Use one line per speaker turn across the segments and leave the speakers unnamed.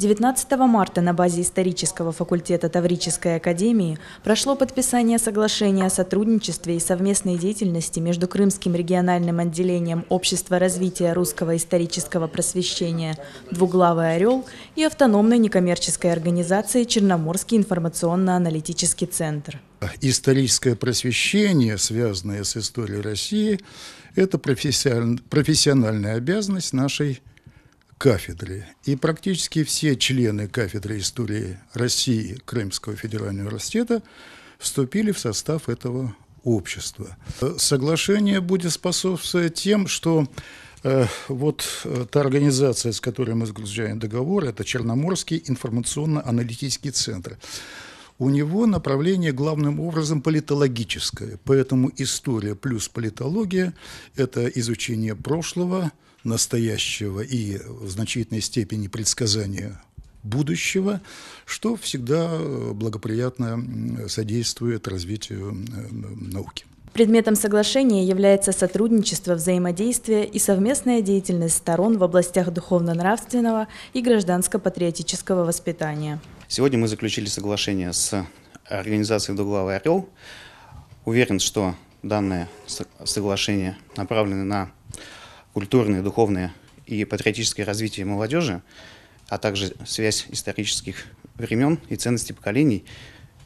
19 марта на базе исторического факультета Таврической академии прошло подписание соглашения о сотрудничестве и совместной деятельности между Крымским региональным отделением Общества развития русского исторического просвещения «Двуглавый орел» и автономной некоммерческой организацией «Черноморский информационно-аналитический центр».
Историческое просвещение, связанное с историей России, это профессиональная обязанность нашей кафедры. И практически все члены кафедры истории России Крымского федерального университета вступили в состав этого общества. Соглашение будет способствовать тем, что э, вот э, та организация, с которой мы заключаем договор, это Черноморский информационно-аналитический центр у него направление главным образом политологическое. Поэтому история плюс политология – это изучение прошлого, настоящего и в значительной степени предсказания будущего, что всегда благоприятно содействует развитию науки.
Предметом соглашения является сотрудничество, взаимодействие и совместная деятельность сторон в областях духовно-нравственного и гражданско-патриотического воспитания.
Сегодня мы заключили соглашение с организацией «Дуглавый орел». Уверен, что данное соглашение направлено на культурное, духовное и патриотическое развитие молодежи, а также связь исторических времен и ценностей поколений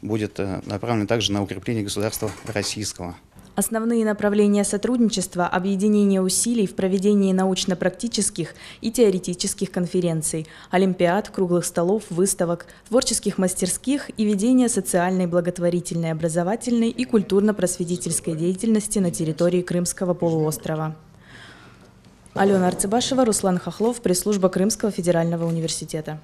будет э, направлена также на укрепление государства российского.
Основные направления сотрудничества – объединение усилий в проведении научно-практических и теоретических конференций, олимпиад, круглых столов, выставок, творческих мастерских и ведение социальной, благотворительной, образовательной и культурно-просветительской деятельности на территории Крымского полуострова. Алена Арцебашева, Руслан Хохлов, пресс-служба Крымского федерального университета.